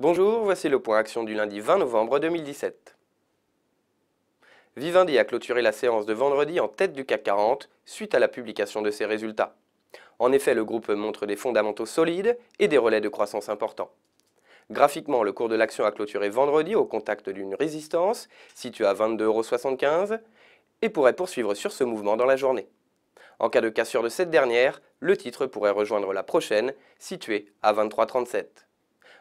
Bonjour, voici le point action du lundi 20 novembre 2017. Vivendi a clôturé la séance de vendredi en tête du CAC 40 suite à la publication de ses résultats. En effet, le groupe montre des fondamentaux solides et des relais de croissance importants. Graphiquement, le cours de l'action a clôturé vendredi au contact d'une résistance située à 22,75€ et pourrait poursuivre sur ce mouvement dans la journée. En cas de cassure de cette dernière, le titre pourrait rejoindre la prochaine située à 23,37.